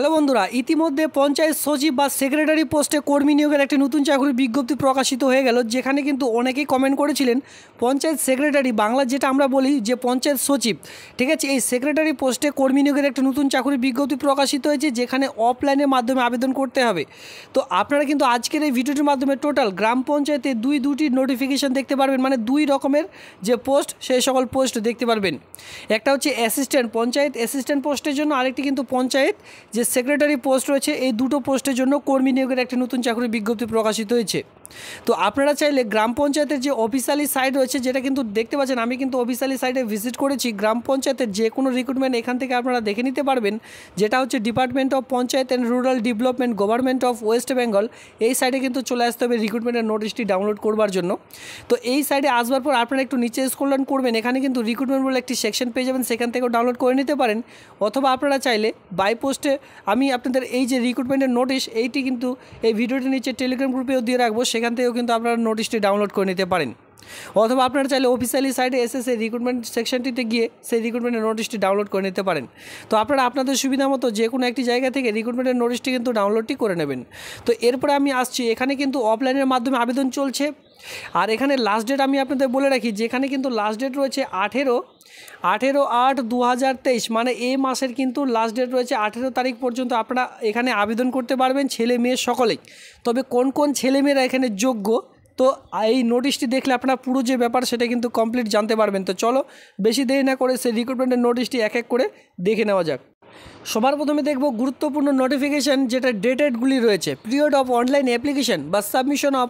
hello বন্ধুরা ইতিমধ্যে পঞ্চায়েত সচিব বা সেক্রেটারি পোস্টে কর্মী নিয়োগের একটি নতুন চাকরির বিজ্ঞপ্তি প্রকাশিত হয়ে গেল যেখানে কিন্তু অনেকেই কমেন্ট করেছিলেন পঞ্চায়েত সেক্রেটারি বাংলা যেটা আমরা বলি যে পঞ্চায়েত সচিব ঠিক আছে এই সেক্রেটারি পোস্টে কর্মী নিয়োগের একটি নতুন চাকরির বিজ্ঞপ্তি প্রকাশিত হয়েছে যেখানে অফলাইনের মাধ্যমে আবেদন করতে হবে তো আপনারা কিন্তু আজকের এই ভিডিওটির মাধ্যমে টোটাল গ্রাম পঞ্চায়েতে দুই দুটি নোটিফিকেশান দেখতে পারবেন মানে দুই রকমের যে পোস্ট সেই সকল পোস্ট দেখতে পারবেন একটা হচ্ছে অ্যাসিস্ট্যান্ট পঞ্চায়েত অ্যাসিস্ট্যান্ট পোস্টের জন্য আরেকটি কিন্তু পঞ্চায়েত যে সেক্রেটারি পোস্ট রয়েছে এই দুটো পোস্টের জন্য কর্মী নিয়োগের একটি নতুন চাকরির বিজ্ঞপ্তি প্রকাশিত হয়েছে তো আপনারা চাইলে গ্রাম পঞ্চায়েতের যে অফিসিয়ালি সাইট রয়েছে যেটা কিন্তু দেখতে পাচ্ছেন আমি কিন্তু অফিসিয়ালি সাইটে ভিজিট করেছি গ্রাম পঞ্চায়েতের যে কোনো রিক্রুটমেন্ট এখান থেকে আপনারা দেখে নিতে পারবেন যেটা হচ্ছে department of panchayat and rural development government of West Bengal এই সাইটে কিন্তু চলে আসতে হবে রিক্রুটমেন্টের নোটিশটি ডাউনলোড করবার জন্য তো এই সাইটে আসবার পর আপনারা একটু নিচে স্ক্রল করবেন এখানে কিন্তু রিক্রুটমেন্ট বলে একটি সেকশন পেয়ে যাবেন সেখান থেকেও ডাউনলোড করে নিতে পারেন অথবা আপনারা চাইলে বাই পোস্টে আমি আপনাদের এই যে রিক্রুটমেন্টের নোটিশ এইটি কিন্তু এই ভিডিওটি নিচে টেলিগ্রাম গ্রুপেও দিয়ে রাখবো সেখান থেকেও কিন্তু আপনারা নোটিশটি ডাউনলোড করে নিতে পারেন অথবা আপনারা চাইলে অফিসিয়ালি সাইটে এসে সেই রিক্রুটমেন্ট সেকশনটিতে গিয়ে সেই রিক্রুটমেন্টের নোটিশটি ডাউনলোড করে নিতে পারেন তো আপনারা আপনাদের সুবিধা মতো যে কোনো একটি জায়গা থেকে রিক্রুটমেন্টের নোটিশটি কিন্তু ডাউনলোডটি করে নেবেন তো এরপরে আমি আসছি এখানে কিন্তু অফলাইনের মাধ্যমে আবেদন চলছে আর এখানে লাস্ট ডেট আমি আপনাদের বলে রাখি যেখানে কিন্তু লাস্ট ডেট রয়েছে আঠেরো আঠেরো আট দু মানে এ মাসের কিন্তু লাস্ট ডেট রয়েছে আঠেরো তারিখ পর্যন্ত আপনারা এখানে আবেদন করতে পারবেন ছেলে মেয়ে সকলেই তবে কোন কোন ছেলেমেয়েরা এখানে যোগ্য তো এই নোটিশটি দেখলে আপনারা পুরো যে ব্যাপার সেটা কিন্তু কমপ্লিট জানতে পারবেন তো চলো বেশি দেরি না করে সেই রিক্রুটমেন্টের নোটিশটি এক এক করে দেখে নেওয়া যাক সবার প্রথমে দেখব গুরুত্বপূর্ণ নোটিফিকেশান যেটা ডেটেডগুলি রয়েছে পিরিয়ড অফ অনলাইন অ্যাপ্লিকেশান বা submission of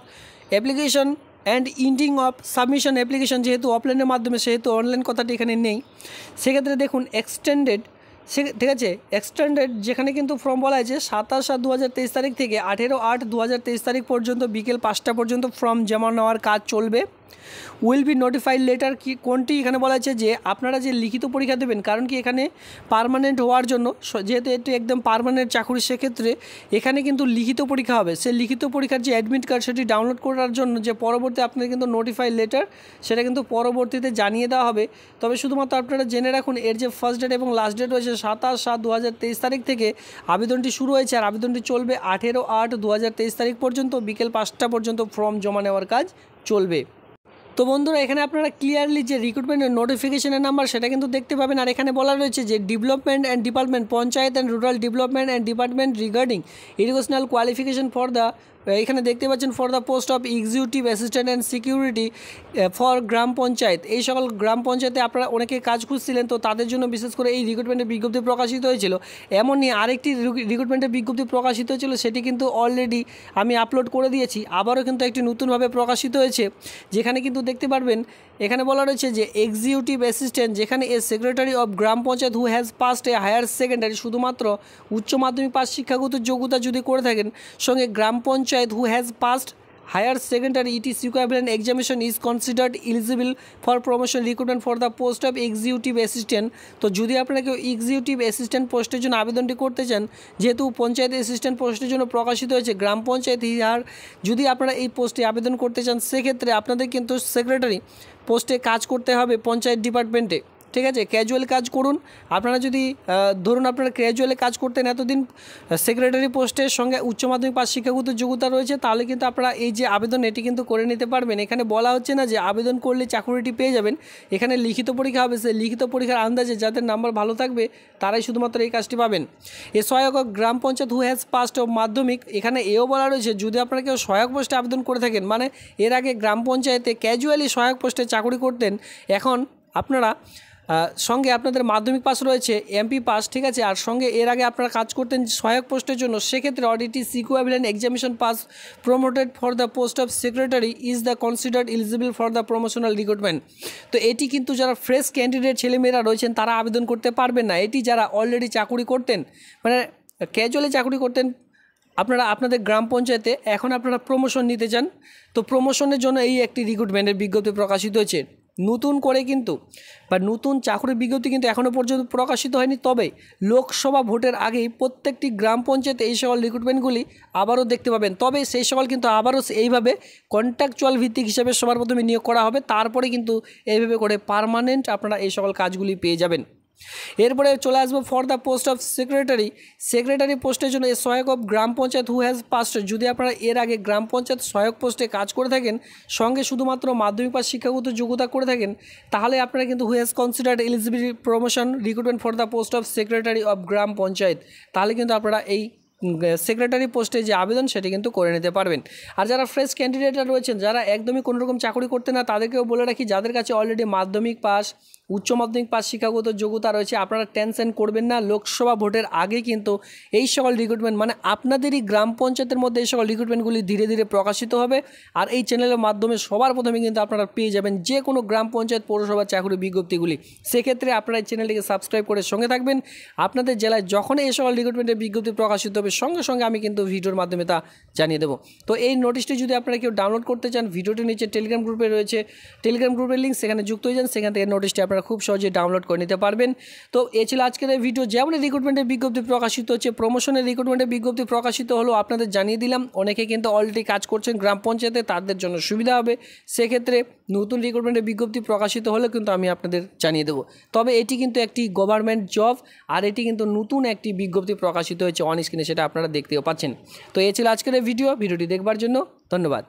application and ending of submission application যেহেতু অফলাইনের মাধ্যমে সেহেতু অনলাইন কথাটি এখানে নেই সেক্ষেত্রে দেখুন এক্সটেন্ডেড সে ঠিক আছে এক্সটেন্ডেড যেখানে কিন্তু ফর্ম বলা হয়েছে সাতাশ সাত দু তারিখ থেকে আঠেরো আট দু তারিখ পর্যন্ত বিকেল পাঁচটা পর্যন্ত ফর্ম জমা নেওয়ার কাজ চলবে উইল বি নোটিফাইড লেটার কি কোনটি এখানে বলা হয়েছে যে আপনারা যে লিখিত পরীক্ষা দেবেন কারণ কি এখানে পারমানেন্ট হওয়ার জন্য যেহেতু এটি একদম পারমানেন্ট চাকুরি সেক্ষেত্রে এখানে কিন্তু লিখিত পরীক্ষা হবে সে লিখিত পরীক্ষার যে অ্যাডমিট কার্ড সেটি ডাউনলোড করার জন্য যে পরবর্তী আপনাদের কিন্তু নোটিফাইড লেটার সেটা কিন্তু পরবর্তীতে জানিয়ে দেওয়া হবে তবে শুধুমাত্র আপনারা জেনে রাখুন এর যে ফার্স্ট ডেট এবং লাস্ট ডেট রয়েছে সাতাশ সাত দু তারিখ থেকে আবেদনটি শুরু হয়েছে আর আবেদনটি চলবে আঠেরো আট দু তারিখ পর্যন্ত বিকেল পাঁচটা পর্যন্ত ফর্ম জমা নেওয়ার কাজ চলবে তো বন্ধুরা এখানে আপনারা ক্লিয়ারলি যে রিক্রুটমেন্টের নোটিফিকেশনের নাম্বার সেটা কিন্তু দেখতে পাবেন আর এখানে বলা রয়েছে যে development and department panchayat and rural development and department regarding educational qualification for the এখানে দেখতে পাচ্ছেন for the post of executive assistant and secretary for gram panchayat এই সকল গ্রাম পঞ্চায়েতে আপনারা অনেকে কাজ খুঁজছিলেন তো তাদের জন্য বিশেষ করে এই রিক্রুটমেন্টের বিজ্ঞপ্তি প্রকাশিত হয়েছিল এমনই আরেকটি রিক্রুটমেন্টের বিজ্ঞপ্তি প্রকাশিত হয়েছিল সেটি কিন্তু অলরেডি আমি আপলোড করে দিয়েছি আবারও কিন্তু একটি নতুনভাবে প্রকাশিত হয়েছে যেখানে কিন্তু দেখতে পারবেন এখানে বলা রয়েছে যে এক্সিকিউটিভ অ্যাসিস্ট্যান্ট যেখানে a secretary of gram panchayat who has passed a higher secondary শুধুমাত্র উচ্চ মাধ্যমিক পাস শিক্ষাগত যোগ্যতা যদি করে থাকেন সঙ্গে gram panchayat who has passed higher secondary ETS equivalent examination is considered eligible for promotion recruitment for the post of executive assistant তো যদি আপনারা কেউ এক্সিকিউটিভ অ্যাসিস্ট্যান্ট পোস্টের জন্য আবেদনটি করতে চান যেহেতু পঞ্চায়েত অ্যাসিস্ট্যান্ট পোস্টের জন্য প্রকাশিত হয়েছে গ্রাম পঞ্চায়েত হিহার যদি আপনারা এই পোস্টে আবেদন করতে চান সেক্ষেত্রে আপনাদের কিন্তু সেক্রেটারি পোস্টে কাজ করতে হবে পঞ্চায়েত ডিপার্টমেন্টে ঠিক আছে ক্যাজুয়াল কাজ করুন আপনারা যদি ধরুন আপনারা ক্যাজুয়ালে কাজ করতেন এতদিন সেক্রেটারি পোস্টের সঙ্গে উচ্চ মাধ্যমিক পাশ শিক্ষাগত যোগ্যতা রয়েছে তাহলে কিন্তু আপনারা এই যে আবেদন এটি কিন্তু করে নিতে পারবেন এখানে বলা হচ্ছে না যে আবেদন করলে চাকরিটি পেয়ে যাবেন এখানে লিখিত পরীক্ষা হবে সে লিখিত পরীক্ষার আন্দাজে যাদের নাম্বার ভালো থাকবে তারাই শুধুমাত্র এই কাজটি পাবেন এ সহায়ক gram panchayat who has passed of মাধ্যমিক এখানে এও বলা রয়েছে যদি আপনারা কেউ সহায়ক পোস্টে আবেদন করে থাকেন মানে এর আগে গ্রাম পঞ্চায়েতে ক্যাজুয়ালি সহায়ক পোস্টে চাকরি করতেন এখন আপনারা সঙ্গে আপনাদের মাধ্যমিক পাস রয়েছে এমপি পাস ঠিক আছে আর সঙ্গে এর আগে আপনারা কাজ করতেন সহায়ক পোস্টের জন্য সেক্ষেত্রে অডিটি equivalent examination pass promoted for the post of secretary is the considered eligible for the promotional recruitment তো এটি কিন্তু যারা ফ্রেশ ক্যান্ডিডেট ছেলেমেয়েরা রয়েছেন তারা আবেদন করতে পারবেন না এটি যারা অলরেডি চাকুরি করতেন মানে ক্যাজুয়ালি চাকুরি করতেন আপনারা আপনাদের গ্রাম পঞ্চায়েতে এখন আপনারা প্রমোশন নিতে চান তো প্রমোশনের জন্য এই একটি রিক্রুটমেন্টের বিজ্ঞপ্তি প্রকাশিত হয়েছে নতুন করে কিন্তু বা নতুন চাকরির বিজ্ঞপ্তি কিন্তু এখনও পর্যন্ত প্রকাশিত হয়নি তবে লোকসভা ভোটের আগেই প্রত্যেকটি গ্রাম পঞ্চায়েত এই সকল রিক্রুটমেন্টগুলি আবারও দেখতে পাবেন তবে সেই সকল কিন্তু আবারও এইভাবে কন্ট্রাকচুয়াল ভিত্তিক হিসাবে সবার প্রথমে নিয়োগ করা হবে তারপরে কিন্তু এইভাবে করে পারমানেন্ট আপনারা এই সকল কাজগুলি পেয়ে যাবেন এরপরে চলে আসবো for the post of secretary secretary পোস্টের জন্য সহায়ক of gram panchayat who has passed যদি আপনারা এর আগে গ্রাম পঞ্চায়েত সহায়ক পোস্টে কাজ করে থাকেন সঙ্গে শুধুমাত্র মাধ্যমিক পাশ শিক্ষাগত যোগ্যতা করে থাকেন তাহলে আপনারা কিন্তু who has considered eligibility promotion recruitment for the post of secretary of gram panchayat তাহলে কিন্তু আপনারা এই সেক্রেটারি পোস্টে যে আবেদন সেটি কিন্তু করে নিতে পারবেন আর যারা ফ্রেশ ক্যান্ডিডেটরা রয়েছেন যারা একদমই কোনোরকম চাকরি করতে না তাদেরকেও বলে রাখি যাদের কাছে অলরেডি মাধ্যমিক পাস উচ্চ মাধ্যমিক পাশ শিক্ষাগত যোগ্যতা রয়েছে আপনারা টেনশন করবেন না লোকসভা ভোটের আগে কিন্তু এই সকল রিক্রুটমেন্ট মানে আপনাদেরই গ্রাম পঞ্চায়েতের মধ্যে এই সকল রিক্রুটমেন্টগুলি ধীরে ধীরে প্রকাশিত হবে আর এই চ্যানেলের মাধ্যমে সবার প্রথমে কিন্তু আপনারা পেয়ে যাবেন যে কোনো গ্রাম পঞ্চায়েত পৌরসভা চাকরির বিজ্ঞপ্তিগুলি সেক্ষেত্রে আপনারা এই চ্যানেলটিকে সাবস্ক্রাইব করে সঙ্গে থাকবেন আপনাদের জেলায় যখন এই সকল রিক্রুটমেন্টের বিজ্ঞপ্তি প্রকাশিত হবে সঙ্গে সঙ্গে আমি কিন্তু ভিডিওর মাধ্যমে তা জানিয়ে দেবো তো এই নোটিশটি যদি আপনারা কেউ ডাউনলোড করতে চান ভিডিওটি নিচে টেলিগ্রাম গ্রুপে রয়েছে টেলিগ্রাম গ্রুপের লিঙ্ক সেখানে যুক্ত হয়ে যান সেখান থেকে নোটিশটি আপনারা আপনারা খুব সহজে ডাউনলোড করে নিতে পারবেন তো এ ছিল আজকের এই ভিডিও যেমন রিক্রুটমেন্টের বিজ্ঞপ্তি প্রকাশিত হচ্ছে প্রমোশনের রিক্রুটমেন্টের বিজ্ঞপ্তি প্রকাশিত হলো আপনাদের জানিয়ে দিলাম অনেকে কিন্তু অলরেডি কাজ করছেন গ্রাম পঞ্চায়েতে তাদের জন্য সুবিধা হবে সেক্ষেত্রে নতুন রিক্রুটমেন্টের বিজ্ঞপ্তি প্রকাশিত হলে কিন্তু আমি আপনাদের জানিয়ে দেবো তবে এটি কিন্তু একটি গভর্নমেন্ট জব আর এটি কিন্তু নতুন একটি বিজ্ঞপ্তি প্রকাশিত হয়েছে অন স্ক্রিনে সেটা আপনারা দেখতেও পাচ্ছেন তো এ ছিল আজকের ভিডিও ভিডিওটি দেখবার জন্য ধন্যবাদ